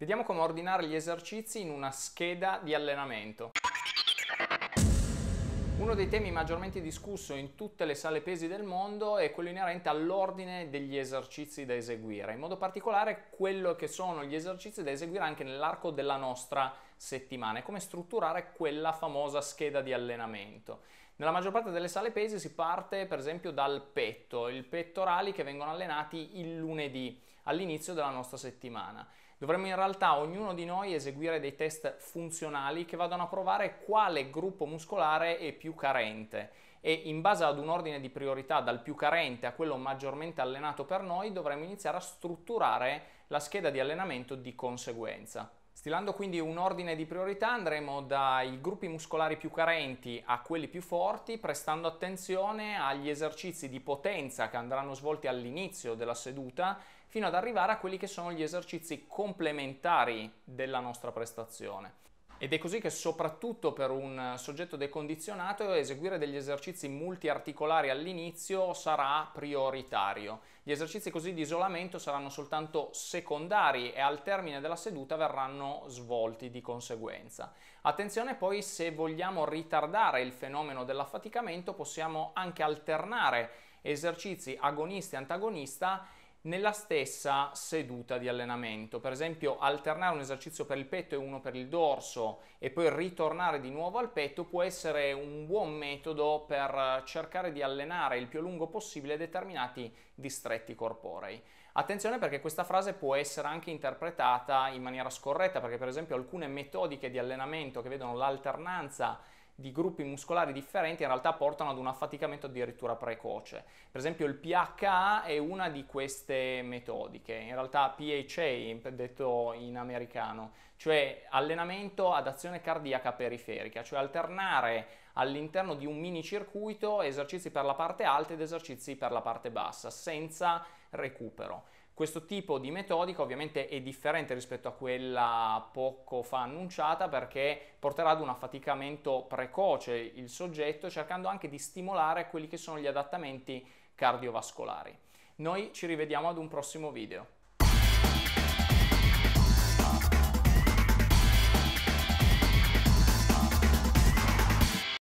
Vediamo come ordinare gli esercizi in una scheda di allenamento. Uno dei temi maggiormente discusso in tutte le sale pesi del mondo è quello inerente all'ordine degli esercizi da eseguire, in modo particolare quello che sono gli esercizi da eseguire anche nell'arco della nostra settimana e come strutturare quella famosa scheda di allenamento. Nella maggior parte delle sale pesi si parte per esempio dal petto, i pettorali che vengono allenati il lunedì all'inizio della nostra settimana. Dovremmo in realtà ognuno di noi eseguire dei test funzionali che vadano a provare quale gruppo muscolare è più carente e in base ad un ordine di priorità dal più carente a quello maggiormente allenato per noi dovremmo iniziare a strutturare la scheda di allenamento di conseguenza. Stilando quindi un ordine di priorità andremo dai gruppi muscolari più carenti a quelli più forti, prestando attenzione agli esercizi di potenza che andranno svolti all'inizio della seduta, fino ad arrivare a quelli che sono gli esercizi complementari della nostra prestazione. Ed è così che soprattutto per un soggetto decondizionato eseguire degli esercizi multiarticolari all'inizio sarà prioritario. Gli esercizi così di isolamento saranno soltanto secondari e al termine della seduta verranno svolti di conseguenza. Attenzione poi se vogliamo ritardare il fenomeno dell'affaticamento possiamo anche alternare esercizi agonista e antagonista nella stessa seduta di allenamento. Per esempio, alternare un esercizio per il petto e uno per il dorso e poi ritornare di nuovo al petto può essere un buon metodo per cercare di allenare il più a lungo possibile determinati distretti corporei. Attenzione perché questa frase può essere anche interpretata in maniera scorretta, perché per esempio alcune metodiche di allenamento che vedono l'alternanza di gruppi muscolari differenti in realtà portano ad un affaticamento addirittura precoce. Per esempio il PHA è una di queste metodiche, in realtà PHA detto in americano, cioè allenamento ad azione cardiaca periferica, cioè alternare all'interno di un mini circuito esercizi per la parte alta ed esercizi per la parte bassa, senza recupero. Questo tipo di metodica ovviamente è differente rispetto a quella poco fa annunciata perché porterà ad un affaticamento precoce il soggetto cercando anche di stimolare quelli che sono gli adattamenti cardiovascolari. Noi ci rivediamo ad un prossimo video.